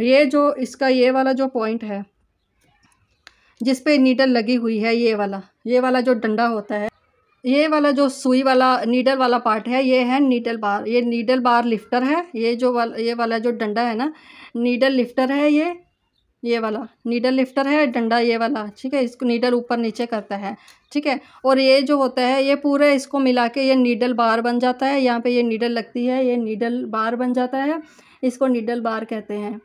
ये जो इसका ये वाला जो पॉइंट है जिस पे नीडल लगी हुई है ये वाला ये वाला जो डंडा होता है ये वाला जो सुई वाला नीडल वाला पार्ट है ये है नीडल बार ये नीडल बार लिफ्टर है ये जो वाला ये वाला जो डंडा है ना नीडल लिफ्टर है ये ये वाला नीडल लिफ्टर है डंडा ये वाला ठीक है इसको नीडल ऊपर नीचे करता है ठीक है और ये जो होता है ये पूरे इसको मिला के ये नीडल बार बन जाता है यहाँ पे ये नीडल लगती है ये नीडल बार बन जाता है इसको नीडल बार कहते हैं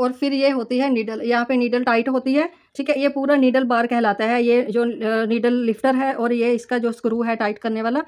और फिर ये होती है नीडल यहाँ पे नीडल टाइट होती है ठीक है ये पूरा नीडल बार कहलाता है ये जो नीडल लिफ्टर है और ये इसका जो स्क्रू है टाइट करने वाला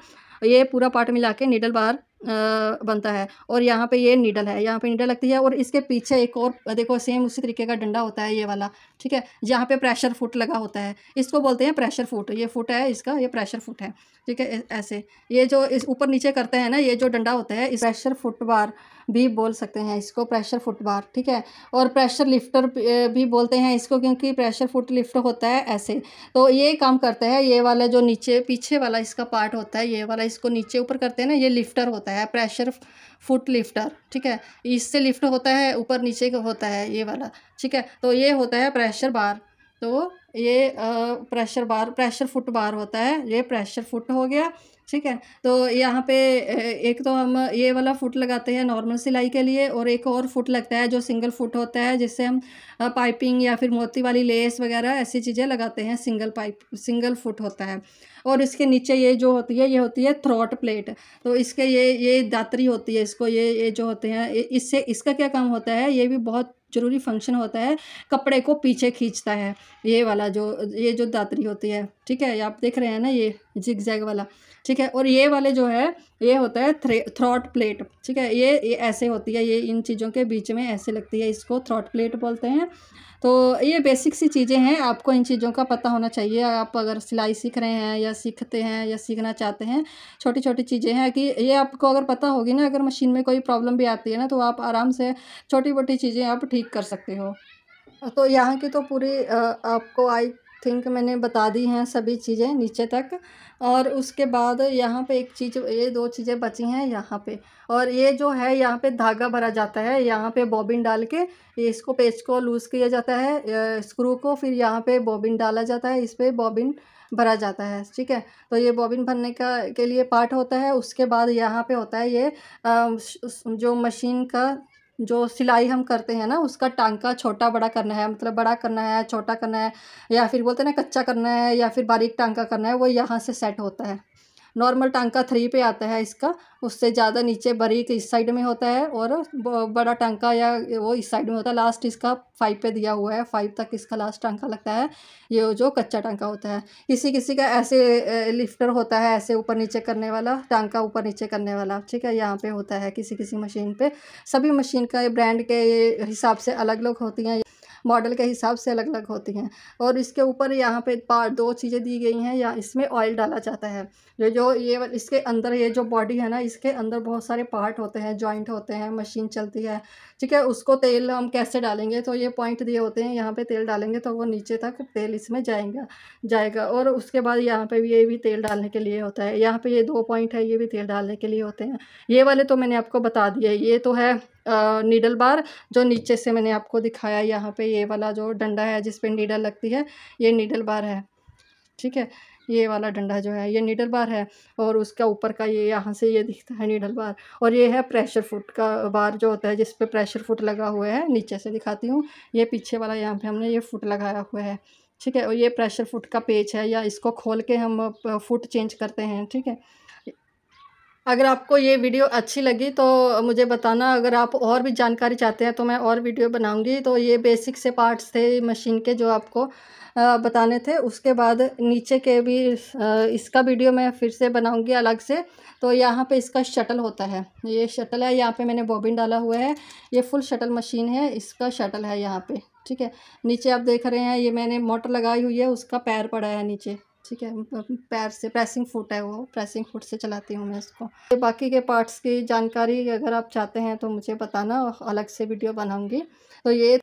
ये पूरा पार्ट मिला के नीडल बार बनता है और यहाँ पे ये नीडल है यहाँ पे नीडल लगती है और इसके पीछे एक और देखो सेम उसी तरीके का डंडा होता है ये वाला ठीक है जहाँ पे प्रेशर फुट लगा होता है इसको बोलते हैं प्रेशर फुट ये फुट है इसका ये प्रेशर फुट है ठीक है ऐसे ये जो इस ऊपर नीचे करते हैं ना ये जो डंडा होता है इस प्रेशर फुट बार भी बोल सकते हैं इसको प्रेशर फुट बार ठीक है और प्रेशर लिफ्टर भी बोलते हैं इसको क्योंकि प्रेशर फुट लिफ्ट होता है ऐसे तो ये काम करता है ये वाला जो नीचे पीछे वाला इसका पार्ट होता है ये वाला इसको नीचे ऊपर करते हैं ना ये लिफ्टर होता है प्रेशर फुट लिफ्टर ठीक है इससे लिफ्ट होता है ऊपर नीचे का होता है ये वाला ठीक है तो ये होता है प्रेशर बार तो ये pressure bar pressure foot bar होता है ये प्रेशर फुट हो गया ठीक है तो यहाँ पे एक तो हम ये वाला फुट लगाते हैं नॉर्मल सिलाई के लिए और एक और फुट लगता है जो सिंगल फुट होता है जिससे हम पाइपिंग या फिर मोती वाली लेस वगैरह ऐसी चीज़ें लगाते हैं सिंगल पाइप सिंगल फुट होता है और इसके नीचे ये जो होती है ये होती है थ्रोट प्लेट तो इसके ये ये दात्री होती है इसको ये ये जो होते हैं इससे इसका क्या काम होता है ये भी बहुत ज़रूरी फंक्शन होता है कपड़े को पीछे खींचता है ये वाला जो ये जो दात्री होती है ठीक है आप देख रहे हैं ना ये जिग वाला ठीक है और ये वाले जो है ये होता है थ्रॉट प्लेट ठीक है ये ये ऐसे होती है ये इन चीज़ों के बीच में ऐसे लगती है इसको थ्रॉट प्लेट बोलते हैं तो ये बेसिक सी चीज़ें हैं आपको इन चीज़ों का पता होना चाहिए आप अगर सिलाई सीख रहे हैं या सीखते हैं या सीखना चाहते हैं छोटी छोटी चीज़ें हैं कि ये आपको अगर पता होगी ना अगर मशीन में कोई प्रॉब्लम भी आती है ना तो आप आराम से छोटी मोटी चीज़ें आप ठीक कर सकते हो तो यहाँ की तो पूरी आपको आई थिंक मैंने बता दी हैं सभी चीज़ें नीचे तक और उसके बाद यहाँ पे एक चीज़ ये दो चीज़ें बची हैं यहाँ पे और ये जो है यहाँ पे धागा भरा जाता है यहाँ पे बॉबिन डाल के इसको पेज को लूज़ किया जाता है स्क्रू को फिर यहाँ पे बॉबिन डाला जाता है इस पर बॉबिन भरा जाता है ठीक है तो ये बॉबिन भरने का के लिए पार्ट होता है उसके बाद यहाँ पे होता है ये जो मशीन का जो सिलाई हम करते हैं ना उसका टांका छोटा बड़ा करना है मतलब बड़ा करना है छोटा करना है या फिर बोलते हैं ना कच्चा करना है या फिर बारीक टांका करना है वो यहाँ से सेट होता है नॉर्मल टांका थ्री पे आता है इसका उससे ज़्यादा नीचे बरीक इस साइड में होता है और बड़ा टांका या वो इस साइड में होता है लास्ट इसका फाइव पे दिया हुआ है फाइव तक इसका लास्ट टांका लगता है ये जो कच्चा टांका होता है किसी किसी का ऐसे लिफ्टर होता है ऐसे ऊपर नीचे करने वाला टांका ऊपर नीचे करने वाला ठीक है यहाँ पर होता है किसी किसी मशीन पर सभी मशीन का ब्रांड के हिसाब से अलग अलग होती हैं मॉडल के हिसाब से अलग अलग होती हैं और इसके ऊपर यहाँ पे पार दो चीज़ें दी गई हैं या इसमें ऑयल डाला जाता है जो जो ये इसके अंदर ये जो बॉडी है ना इसके अंदर बहुत सारे पार्ट होते हैं जॉइंट होते हैं मशीन चलती है ठीक है उसको तेल हम कैसे डालेंगे तो ये पॉइंट दिए होते हैं यहाँ पे तेल डालेंगे तो वो नीचे तक तेल इसमें जाएगा जाएगा और उसके बाद यहाँ पे भी ये भी तेल डालने के लिए होता है यहाँ पे ये दो पॉइंट है ये भी तेल डालने के लिए होते हैं ये वाले तो मैंने आपको बता दिए ये तो है नीडल बार जो नीचे से मैंने आपको दिखाया यहाँ पे ये वाला जो डंडा है जिस पे नीडल लगती है ये नीडल बार है ठीक है ये वाला डंडा जो है ये नीडल बार है और उसका ऊपर का ये यहाँ से ये दिखता है नीडल बार और ये है प्रेशर फुट का बार जो होता है जिस पे प्रेशर फुट लगा हुआ है नीचे से दिखाती हूँ ये पीछे वाला यहाँ पे हमने ये फुट लगाया हुआ है ठीक है और ये प्रेशर फुट का पेज है या इसको खोल के हम फुट चेंज करते हैं ठीक है अगर आपको ये वीडियो अच्छी लगी तो मुझे बताना अगर आप और भी जानकारी चाहते हैं तो मैं और वीडियो बनाऊंगी तो ये बेसिक से पार्ट्स थे मशीन के जो आपको बताने थे उसके बाद नीचे के भी इसका वीडियो मैं फिर से बनाऊंगी अलग से तो यहाँ पे इसका शटल होता है ये शटल है यहाँ पे मैंने बॉबिन डाला हुआ है ये फुल शटल मशीन है इसका शटल है यहाँ पर ठीक है नीचे आप देख रहे हैं ये मैंने मोटर लगाई हुई है उसका पैर पड़ा है नीचे ठीक है मतलब पैर से प्रेसिंग फुट है वो प्रेसिंग फुट से चलाती हूँ मैं इसको बाकी के पार्ट्स की जानकारी अगर आप चाहते हैं तो मुझे बताना अलग से वीडियो बनाऊँगी तो ये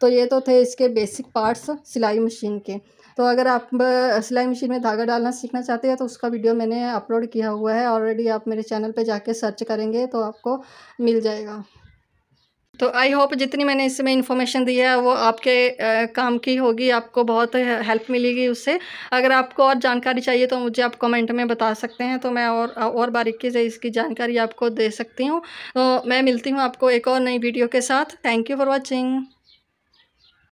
तो ये तो थे इसके बेसिक पार्ट्स सिलाई मशीन के तो अगर आप सिलाई मशीन में धागा डालना सीखना चाहते हैं तो उसका वीडियो मैंने अपलोड किया हुआ है ऑलरेडी आप मेरे चैनल पे जाके सर्च करेंगे तो आपको मिल जाएगा तो आई होप जितनी मैंने इसमें इन्फॉर्मेशन दी है वो आपके आ, काम की होगी आपको बहुत हेल्प मिलेगी उससे अगर आपको और जानकारी चाहिए तो मुझे आप कमेंट में बता सकते हैं तो मैं और और बारीकी से इसकी जानकारी आपको दे सकती हूँ तो मैं मिलती हूँ आपको एक और नई वीडियो के साथ थैंक यू फॉर वॉचिंग